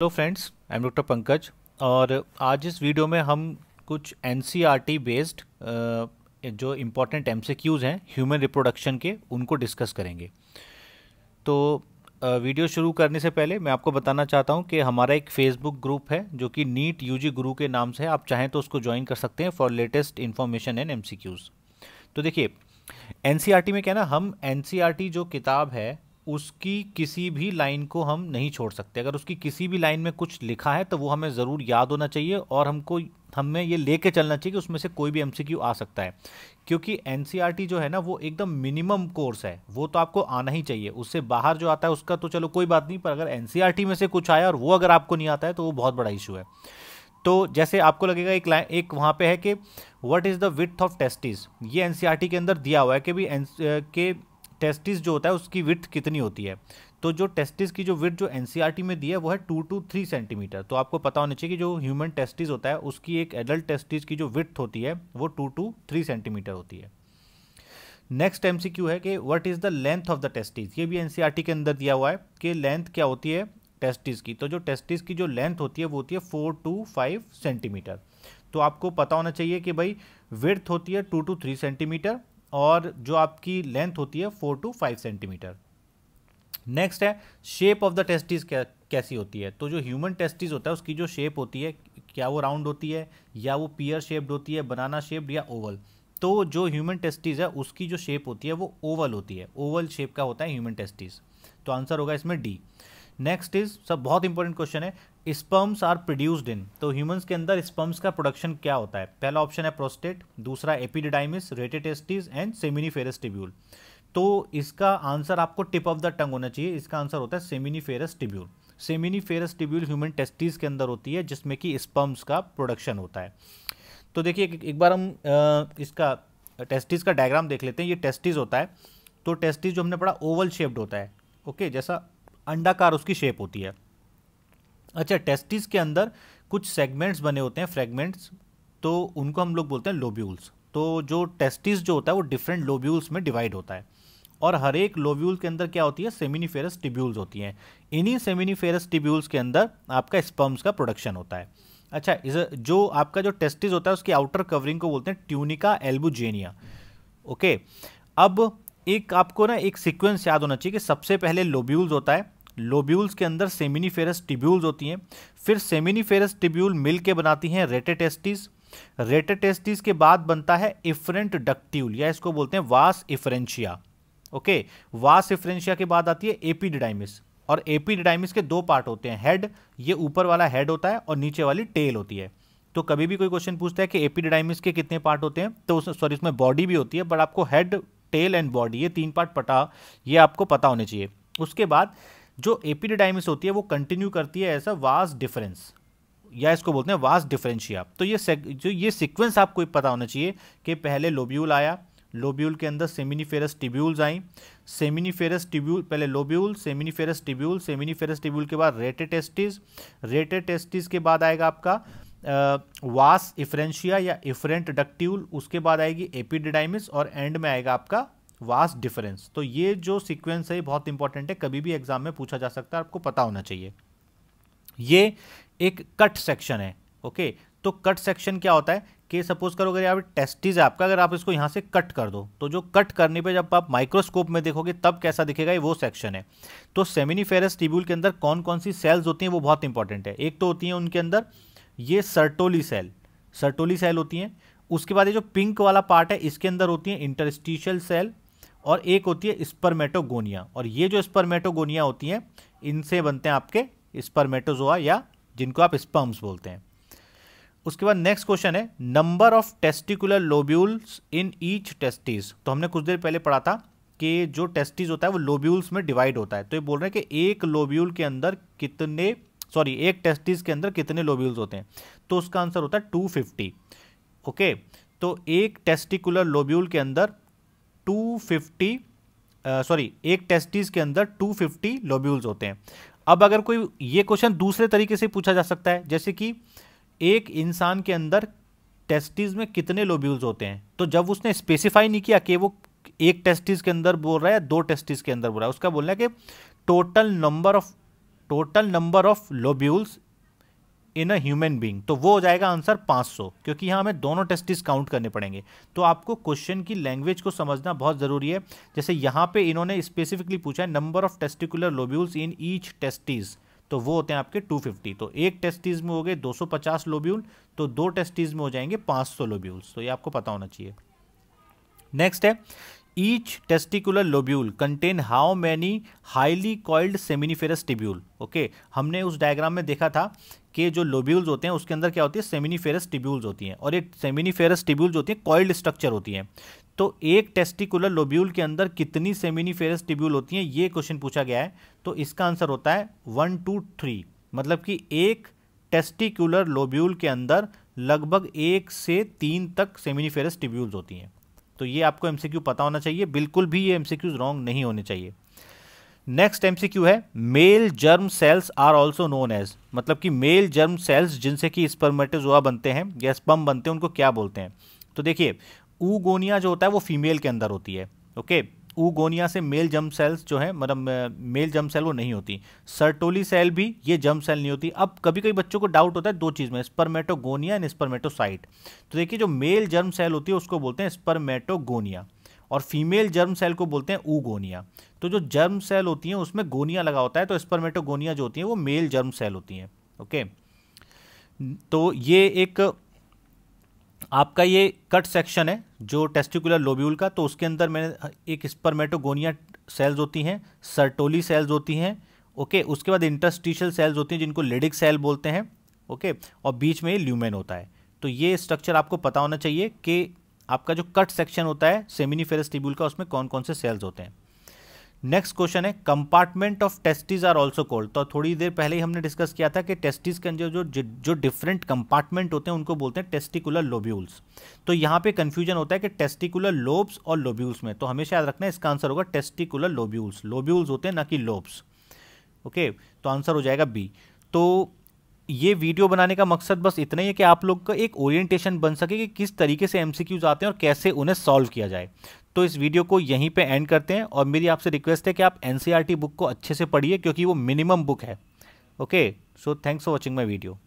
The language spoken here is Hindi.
हेलो तो friends I am doctor Pankaj और आज इस वीडियो में हम कुछ एन बेस्ड e जो इम्पोर्टेंट एम हैं ह्यूमन रिप्रोडक्शन के उनको डिस्कस करेंगे तो वीडियो शुरू करने से पहले मैं आपको बताना चाहता हूं कि हमारा एक फेसबुक ग्रुप है जो कि नीट यूजी गुरु के नाम से है आप चाहें तो उसको ज्वाइन कर सकते हैं for latest information and M तो देखिए एन e में क्या ना हम एन e जो किताब है उसकी किसी भी लाइन को हम नहीं छोड़ सकते अगर उसकी किसी भी लाइन में कुछ लिखा है तो वो हमें ज़रूर याद होना चाहिए और हमको हमें ये कर चलना चाहिए कि उसमें से कोई भी क्यू आ सकता है क्योंकि एन e जो है ना वो एकदम मिनिमम कोर्स है वो तो आपको आना ही चाहिए उससे बाहर जो आता है उसका तो चलो कोई बात नहीं पर अगर एन e में से कुछ आया और वो अगर आपको नहीं आता है तो वो बहुत बड़ा इशू है तो जैसे आपको लगेगा एक लाइन एक वहाँ पे है कि what is the width of testis ये एन e के अंदर दिया हुआ है कि भी एन के टेस्टिस जो होता है उसकी विथ कितनी होती है तो जो टेस्टिस की जो विथ जो एन e में दी है वो है टू टू थ्री सेंटीमीटर तो आपको पता होना चाहिए कि जो ह्यूमन टेस्टिस होता है उसकी एक एडल्ट टेस्टिस की जो विथ होती है वो टू टू थ्री सेंटीमीटर होती है नेक्स्ट एम है कि what is the length of the testis ये भी एन e के अंदर दिया हुआ है कि लेंथ क्या होती है टेस्टिस की तो जो टेस्टिस की जो लेंथ होती है वो होती है फोर टू फाइव सेंटीमीटर तो आपको पता होना चाहिए कि भाई विर्थ होती है टू टू थ्री सेंटीमीटर और जो आपकी लेंथ होती है four to five centimeter next है शेप ऑफ द टेस्टिस कैसी होती है तो जो ह्यूमन टेस्टिस होता है उसकी जो शेप होती है क्या वो राउंड होती है या वो पियर शेप्ड होती है बनाना शेप्ड या ओवल तो जो ह्यूमन टेस्टिस है उसकी जो शेप होती है वो ओवल होती है ओवल शेप का होता है ह्यूमन टेस्टिस तो आंसर होगा इसमें डी नेक्स्ट इज सब बहुत इंपॉर्टेंट क्वेश्चन है स्पर्म्स आर प्रोड्यूस्ड इन तो ह्यूमंस के अंदर स्पर्म्स का प्रोडक्शन क्या होता है पहला ऑप्शन है प्रोस्टेट दूसरा एपिडिडाइमिस रेटेटेस्टिस एंड सेमिनी टिब्यूल तो इसका आंसर आपको टिप ऑफ द टंग होना चाहिए इसका आंसर होता है सेमिनी टिब्यूल सेमिनी टिब्यूल ह्यूमन टेस्टिस के अंदर होती है जिसमें कि स्पर्म्स का प्रोडक्शन होता है तो देखिए एक, एक बार हम इसका टेस्टिस का डायग्राम देख लेते हैं ये टेस्टिस होता है तो टेस्टिस जो हमने पढ़ा ओवल शेप्ड होता है ओके जैसा अंडाकार उसकी शेप होती है अच्छा टेस्टिस के अंदर कुछ सेगमेंट्स बने होते हैं फ्रेगमेंट्स तो उनको हम लोग बोलते हैं लोब्यूल्स तो जो टेस्टिस जो होता है वो डिफरेंट लोब्यूल्स में डिवाइड होता है और हर एक लोब्यूल के अंदर क्या होती है सेमिनीफेरस टिब्यूल्स होती हैं इन्हीं सेमिनीफेरस टिब्यूल्स के अंदर आपका स्पर्म्स का प्रोडक्शन होता है अच्छा इस जो आपका जो टेस्टिस होता है उसकी आउटर कवरिंग को बोलते हैं ट्यूनिका एल्बुजेनिया ओके अब एक आपको ना एक सीक्वेंस याद होना चाहिए कि सबसे पहले लोब्यूल्स होता है लोब्यूल्स के अंदर सेमिनीफेरस टिब्यूल्स होती हैं फिर सेमिनीफेरस टिब्यूल मिल के बनाती हैं रेटेटेस्टिस रेटेटेस्टिस के बाद बनता है इफरेंट डक्ट्यूल या इसको बोलते हैं वास इफरेंशिया ओके वास इफरेंशिया के बाद आती है एपीडिडाइमिस और एपीडिडाइमिस के दो पार्ट होते हैं हेड ये ऊपर वाला हेड होता है और नीचे वाली टेल होती है तो कभी भी कोई क्वेश्चन पूछता है कि एपीडिडाइमिस के कितने पार्ट होते हैं तो सॉरी उसमें बॉडी भी होती है बट आपको हेड टेल एंड बॉडी ये तीन पार्ट पटा ये आपको पता होने चाहिए उसके बाद जो एपिडिडाइमिस होती है वो कंटिन्यू करती है ऐसा वास डिफरेंस या इसको बोलते हैं वास डिफरेंशिया तो ये जो ये सीक्वेंस आपको पता होना चाहिए कि पहले लोब्यूल आया लोब्यूल के अंदर सेमिनीफेरस टिब्यूल्स आई सेमिनीफेरस टिब्यूल पहले lobule seminiferous tubule seminiferous tubule के बाद रेटेटेस्टिस रेटेटेस्टिस के बाद आएगा आपका आ, वास इफ्रेंशिया या इफरेंट डक्ट्यूल उसके बाद आएगी एपिडिडाइमिस और एंड में आएगा आपका वास डिफरेंस तो ये जो सीक्वेंस है बहुत इंपॉर्टेंट है कभी भी एग्जाम में पूछा जा सकता है आपको पता होना चाहिए ये एक कट सेक्शन है ओके तो कट सेक्शन क्या होता है कि सपोज करो अगर यहाँ पर टेस्टिज है आपका अगर आप इसको यहाँ से कट कर दो तो जो कट करने पे जब आप माइक्रोस्कोप में देखोगे तब कैसा दिखेगा ये वो सेक्शन है तो सेमिनीफेरस टिब्यूल के अंदर कौन कौन सी सेल्स होती हैं वो बहुत इंपॉर्टेंट है एक तो होती हैं उनके अंदर ये सर्टोली सेल सर्टोली सेल होती हैं उसके बाद ये जो पिंक वाला पार्ट है इसके अंदर होती हैं इंटरस्टिशियल सेल और एक होती है स्पर्मेटोगोनिया और ये जो स्पर्मेटोगोनिया होती हैं इनसे बनते हैं आपके स्पर्मेटोजोआ या जिनको आप स्पर्म्स बोलते हैं उसके बाद नेक्स्ट क्वेश्चन है number of testicular lobules in each testis तो हमने कुछ देर पहले पढ़ा था कि जो टेस्टिस होता है वो लोब्यूल्स में डिवाइड होता है तो ये बोल रहे हैं कि एक लोब्यूल के अंदर कितने सॉरी एक टेस्टिस के अंदर कितने लोब्यूल्स होते हैं तो उसका आंसर होता है टू फिफ्टी ओके तो एक टेस्टिकुलर लोब्यूल के अंदर 250 सॉरी uh, एक टेस्टिस के अंदर 250 लोब्यूल्स होते हैं अब अगर कोई ये क्वेश्चन दूसरे तरीके से पूछा जा सकता है जैसे कि एक इंसान के अंदर टेस्टिस में कितने लोब्यूल्स होते हैं तो जब उसने स्पेसिफाई नहीं किया कि वो एक टेस्टिस के अंदर बोल रहा है दो टेस्टिस के अंदर बोल रहा है उसका बोलना है कि total number of total number of lobules in a human being तो वो हो जाएगा आंसर 500 क्योंकि यहाँ हमें दोनों टेस्टिस काउंट करने पड़ेंगे तो आपको क्वेश्चन की लैंग्वेज को समझना बहुत ज़रूरी है जैसे यहाँ पे इन्होंने स्पेसिफिकली पूछा है number of testicular lobules in each testis तो वो होते हैं आपके 250 तो एक टेस्टिस में हो गए 250 लोब्यूल तो दो टेस्टिस में हो जाएंगे 500 लोब्यूल्स तो ये आपको पता होना चाहिए नेक्स्ट है each testicular lobule contain how many highly coiled seminiferous tubule okay हमने उस डायग्राम में देखा था कि जो लोब्यूल्स होते हैं उसके अंदर क्या होती है सेमिनीफेरस टिब्यूल्स होती हैं और ये सेमिनीफेरस टिब्यूल्स होती हैं कॉइल्ड स्ट्रक्चर होती हैं तो एक टेस्टिकुलर लोब्यूल के अंदर कितनी सेमिनीफेरस टिब्यूल होती हैं ये क्वेश्चन पूछा गया है तो इसका आंसर होता है वन टू थ्री मतलब कि एक टेस्टिकुलर लोब्यूल के अंदर लगभग एक से तीन तक सेमिनीफेरस टिब्यूल्स होती हैं तो ये आपको एम पता होना चाहिए बिल्कुल भी ये एम रॉन्ग नहीं होने चाहिए नेक्स्ट एम है male germ cells are also known as मतलब कि मेल जर्म सेल्स जिनसे कि स्पर्मेटोजोआ बनते हैं या स्पम बनते हैं उनको क्या बोलते हैं तो देखिए ऊगोनिया जो होता है वो फीमेल के अंदर होती है ओके okay? ऊगोनिया से मेल जम सेल्स जो है मतलब मेल जम सेल वो नहीं होती सर्टोली सेल भी ये जम सेल नहीं होती अब कभी कभी बच्चों को डाउट होता है दो चीज़ में स्पर्मेटोगोनिया एंड स्पर्मेटोसाइट तो देखिए जो मेल जर्म सेल होती है उसको बोलते हैं स्पर्मेटोगोनिया और फीमेल जर्म सेल को बोलते हैं ऊगोनिया तो जो जर्म सेल होती हैं उसमें गोनिया लगा होता है तो स्पर्मेटोगोनिया जो होती है वो मेल जर्म सेल होती हैं ओके तो ये एक आपका ये कट सेक्शन है जो टेस्टिकुलर लोब्यूल का तो उसके अंदर मैंने एक स्पर्मेटोगोनिया सेल्स होती हैं सर्टोली सेल्स होती हैं ओके उसके बाद इंटरस्टिशियल सेल्स होती हैं जिनको लेडिक सेल बोलते हैं ओके और बीच में ल्यूमेन होता है तो ये स्ट्रक्चर आपको पता होना चाहिए कि आपका जो कट सेक्शन होता है सेमिनी टिब्यूल का उसमें कौन कौन से सेल्स होते हैं नेक्स्ट क्वेश्चन है compartment of testis are also called तो थोड़ी देर पहले ही हमने डिस्कस किया था कि टेस्टिस के अंदर जो जो डिफरेंट कंपार्टमेंट होते हैं उनको बोलते हैं टेस्टिकुलर लोब्यूल्स तो यहाँ पे कंफ्यूजन होता है कि टेस्टिकुलर लोब्स और लोब्यूल्स में तो हमेशा याद रखना इसका आंसर होगा टेस्टिकुलर लोब्यूल्स लोब्यूल्स होते हैं ना कि लोब्स ओके तो आंसर हो जाएगा बी तो ये वीडियो बनाने का मकसद बस इतना ही है कि आप लोग का एक ओरिएंटेशन बन सके कि किस तरीके से एमसीक्यूज आते हैं और कैसे उन्हें सॉल्व किया जाए तो इस वीडियो को यहीं पे एंड करते हैं और मेरी आपसे रिक्वेस्ट है कि आप एनसीईआरटी बुक e को अच्छे से पढ़िए क्योंकि वो मिनिमम बुक है okay so thanks for watching my video